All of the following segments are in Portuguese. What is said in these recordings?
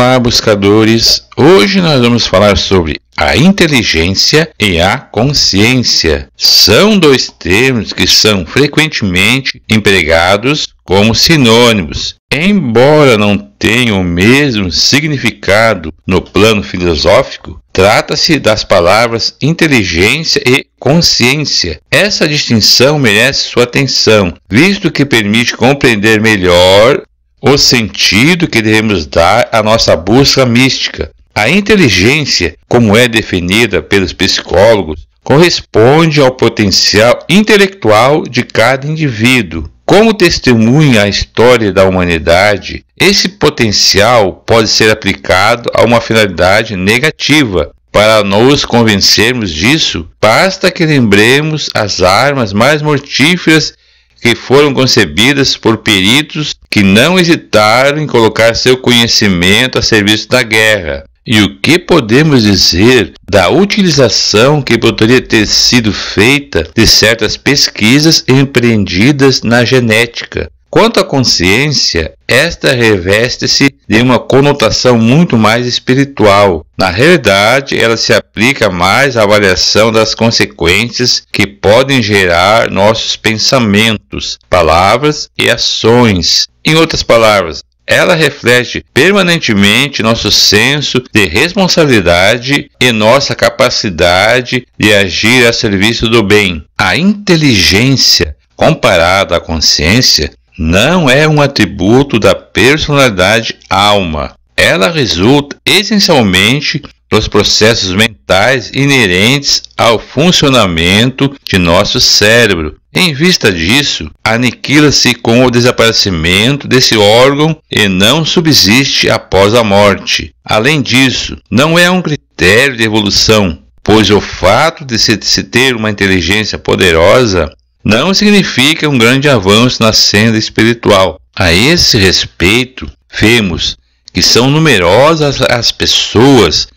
Olá, buscadores! Hoje nós vamos falar sobre a inteligência e a consciência. São dois termos que são frequentemente empregados como sinônimos, embora não tenham o mesmo significado no plano filosófico. Trata-se das palavras inteligência e consciência. Essa distinção merece sua atenção, visto que permite compreender melhor o sentido que devemos dar à nossa busca mística. A inteligência, como é definida pelos psicólogos, corresponde ao potencial intelectual de cada indivíduo. Como testemunha a história da humanidade, esse potencial pode ser aplicado a uma finalidade negativa, para nos convencermos disso, basta que lembremos as armas mais mortíferas que foram concebidas por peritos que não hesitaram em colocar seu conhecimento a serviço da guerra. E o que podemos dizer da utilização que poderia ter sido feita de certas pesquisas empreendidas na genética? Quanto à consciência, esta reveste-se de uma conotação muito mais espiritual. Na realidade, ela se aplica mais à avaliação das consequências que podem gerar nossos pensamentos, palavras e ações. Em outras palavras, ela reflete permanentemente nosso senso de responsabilidade e nossa capacidade de agir a serviço do bem. A inteligência comparada à consciência, não é um atributo da personalidade alma. Ela resulta essencialmente dos processos mentais inerentes ao funcionamento de nosso cérebro. Em vista disso, aniquila-se com o desaparecimento desse órgão e não subsiste após a morte. Além disso, não é um critério de evolução, pois o fato de se ter uma inteligência poderosa não significa um grande avanço na senda espiritual. A esse respeito, vemos que são numerosas as pessoas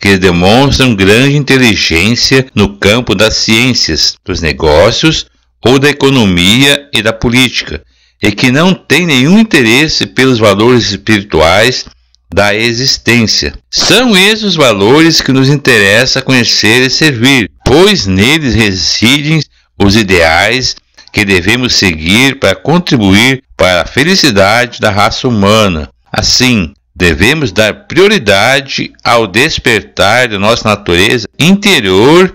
que demonstram grande inteligência no campo das ciências, dos negócios ou da economia e da política, e que não têm nenhum interesse pelos valores espirituais da existência. São esses os valores que nos interessa conhecer e servir, pois neles residem os ideais que devemos seguir para contribuir para a felicidade da raça humana. Assim, devemos dar prioridade ao despertar de nossa natureza interior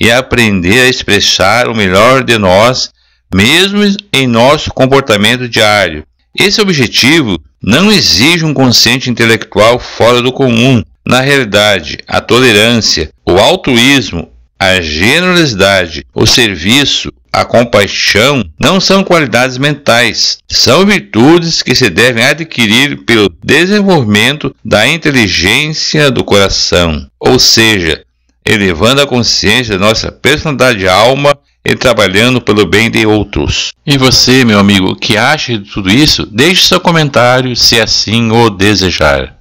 e aprender a expressar o melhor de nós, mesmo em nosso comportamento diário. Esse objetivo não exige um consciente intelectual fora do comum. Na realidade, a tolerância, o altruísmo a generosidade, o serviço, a compaixão não são qualidades mentais, são virtudes que se devem adquirir pelo desenvolvimento da inteligência do coração, ou seja, elevando a consciência da nossa personalidade e alma e trabalhando pelo bem de outros. E você, meu amigo, que acha de tudo isso, deixe seu comentário se é assim o desejar.